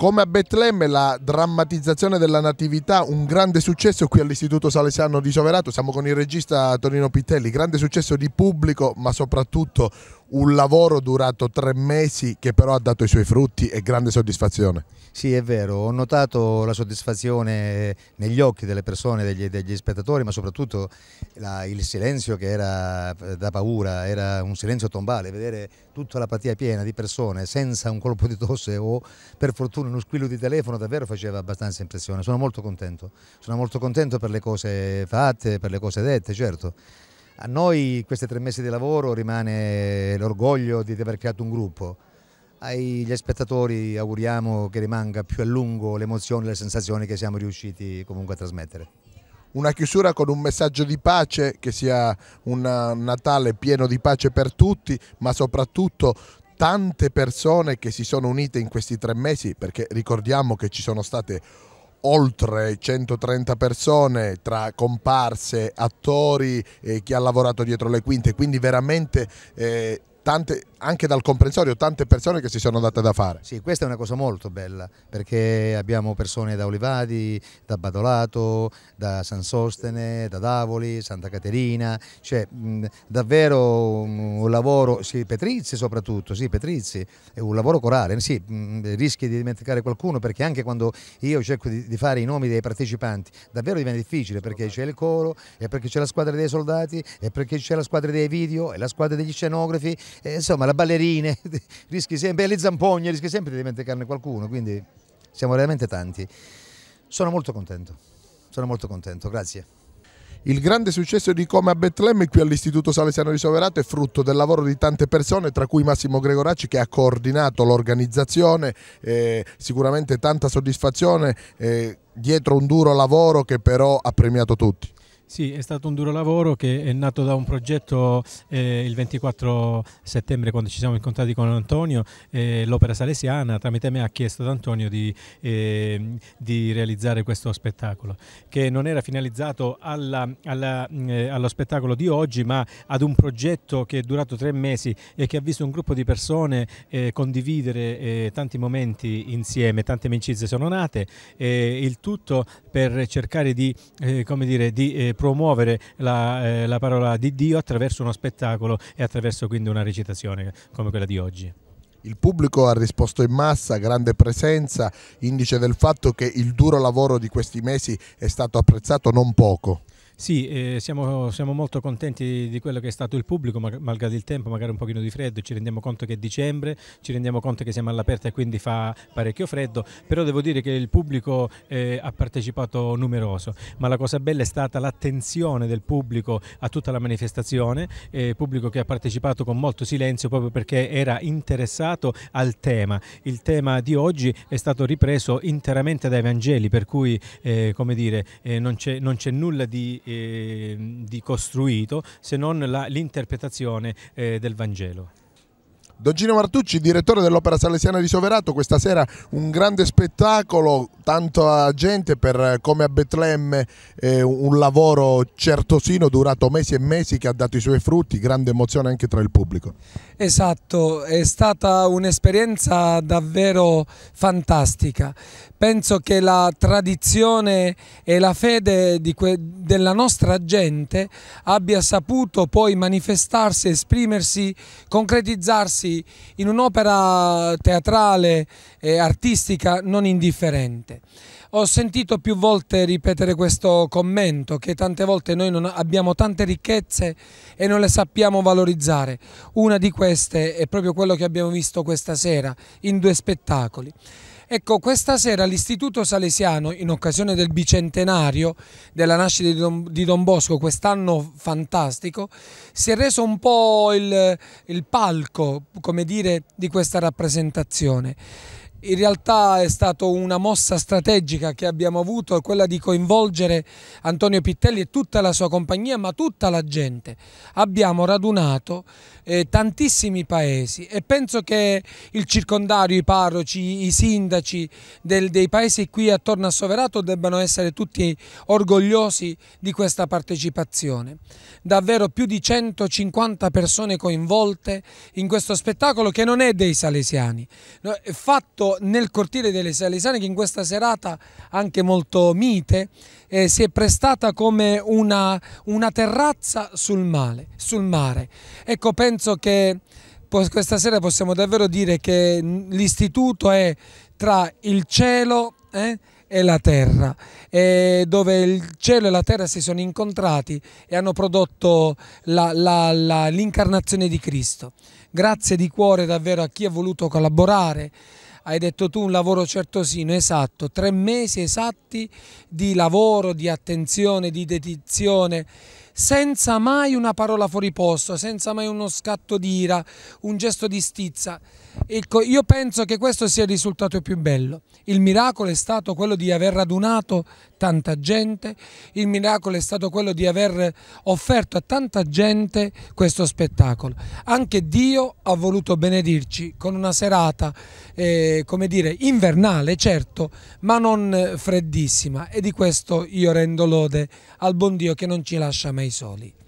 Come a Betlemme la drammatizzazione della natività, un grande successo qui all'Istituto Salesiano di Soverato, siamo con il regista Torino Pittelli, grande successo di pubblico ma soprattutto un lavoro durato tre mesi che però ha dato i suoi frutti e grande soddisfazione. Sì è vero, ho notato la soddisfazione eh, negli occhi delle persone, degli, degli spettatori ma soprattutto la, il silenzio che era eh, da paura, era un silenzio tombale, vedere tutta la platea piena di persone senza un colpo di tosse o per fortuna uno squillo di telefono davvero faceva abbastanza impressione, sono molto contento, sono molto contento per le cose fatte, per le cose dette, certo. A noi questi tre mesi di lavoro rimane l'orgoglio di aver creato un gruppo, agli spettatori auguriamo che rimanga più a lungo l'emozione e le sensazioni che siamo riusciti comunque a trasmettere. Una chiusura con un messaggio di pace, che sia un Natale pieno di pace per tutti, ma soprattutto tante persone che si sono unite in questi tre mesi, perché ricordiamo che ci sono state oltre 130 persone tra comparse, attori, e chi ha lavorato dietro le quinte, quindi veramente eh, tante, anche dal comprensorio, tante persone che si sono date da fare. Sì, questa è una cosa molto bella, perché abbiamo persone da Olivadi, da Badolato, da San Sostene, da Davoli, Santa Caterina, cioè mh, davvero un, un, lavoro, sì, Petrizzi soprattutto, sì, Petrizzi, è un lavoro corale, sì, mh, rischi di dimenticare qualcuno, perché anche quando io cerco di, di fare i nomi dei partecipanti, davvero diventa difficile, perché c'è il coro, e perché c'è la squadra dei soldati, e perché c'è la squadra dei video, e la squadra degli scenografi, eh, insomma la ballerina, rischi sempre, le zampogne, rischi sempre di dimenticarne qualcuno, quindi siamo veramente tanti. Sono molto contento, sono molto contento, grazie. Il grande successo di Come a Betlemme qui all'Istituto Salesiano di Soverato è frutto del lavoro di tante persone, tra cui Massimo Gregoracci che ha coordinato l'organizzazione, eh, sicuramente tanta soddisfazione eh, dietro un duro lavoro che però ha premiato tutti. Sì, è stato un duro lavoro che è nato da un progetto eh, il 24 settembre quando ci siamo incontrati con Antonio, eh, l'Opera Salesiana tramite me ha chiesto ad Antonio di, eh, di realizzare questo spettacolo che non era finalizzato alla, alla, eh, allo spettacolo di oggi ma ad un progetto che è durato tre mesi e che ha visto un gruppo di persone eh, condividere eh, tanti momenti insieme, tante amicizie sono nate, il tutto per cercare di, come dire, di promuovere la, eh, la parola di Dio attraverso uno spettacolo e attraverso quindi una recitazione come quella di oggi. Il pubblico ha risposto in massa, grande presenza, indice del fatto che il duro lavoro di questi mesi è stato apprezzato non poco. Sì, eh, siamo, siamo, molto contenti di quello che è stato il pubblico, malgrado il tempo, magari un pochino di freddo, ci rendiamo conto che è dicembre, ci rendiamo conto che siamo all'aperto e quindi fa parecchio freddo, però devo dire che il pubblico eh, ha partecipato numeroso, ma la cosa bella è stata l'attenzione del pubblico a tutta la manifestazione, eh, pubblico che ha partecipato con molto silenzio proprio perché era interessato al tema. Il tema di oggi è stato ripreso interamente dai Vangeli, per cui eh, come dire, eh, non c'è nulla di eh, di costruito se non l'interpretazione eh, del Vangelo. Don Gino Martucci, direttore dell'Opera Salesiana di Soverato, questa sera un grande spettacolo, tanto a gente per come a Betlemme, eh, un lavoro certosino durato mesi e mesi che ha dato i suoi frutti, grande emozione anche tra il pubblico. Esatto, è stata un'esperienza davvero fantastica penso che la tradizione e la fede della nostra gente abbia saputo poi manifestarsi, esprimersi, concretizzarsi in un'opera teatrale e artistica non indifferente. Ho sentito più volte ripetere questo commento che tante volte noi non abbiamo tante ricchezze e non le sappiamo valorizzare. Una di queste è proprio quello che abbiamo visto questa sera in due spettacoli. Ecco, questa sera l'Istituto Salesiano, in occasione del bicentenario della nascita di Don, di Don Bosco, quest'anno fantastico, si è reso un po' il, il palco, come dire, di questa rappresentazione in realtà è stata una mossa strategica che abbiamo avuto, quella di coinvolgere Antonio Pittelli e tutta la sua compagnia, ma tutta la gente. Abbiamo radunato eh, tantissimi paesi e penso che il circondario, i parroci, i sindaci del, dei paesi qui attorno a Soverato debbano essere tutti orgogliosi di questa partecipazione. Davvero più di 150 persone coinvolte in questo spettacolo che non è dei salesiani, è fatto nel cortile delle Salesane che in questa serata anche molto mite eh, si è prestata come una, una terrazza sul, male, sul mare. Ecco, penso che questa sera possiamo davvero dire che l'istituto è tra il cielo eh, e la terra, e dove il cielo e la terra si sono incontrati e hanno prodotto l'incarnazione di Cristo. Grazie di cuore davvero a chi ha voluto collaborare, hai detto tu un lavoro certosino, esatto, tre mesi esatti di lavoro, di attenzione, di dedizione, senza mai una parola fuori posto, senza mai uno scatto di ira, un gesto di stizza. Ecco, io penso che questo sia il risultato più bello. Il miracolo è stato quello di aver radunato tanta gente, il miracolo è stato quello di aver offerto a tanta gente questo spettacolo. Anche Dio ha voluto benedirci con una serata, eh, come dire, invernale, certo, ma non freddissima e di questo io rendo lode al buon Dio che non ci lascia mai mai soli.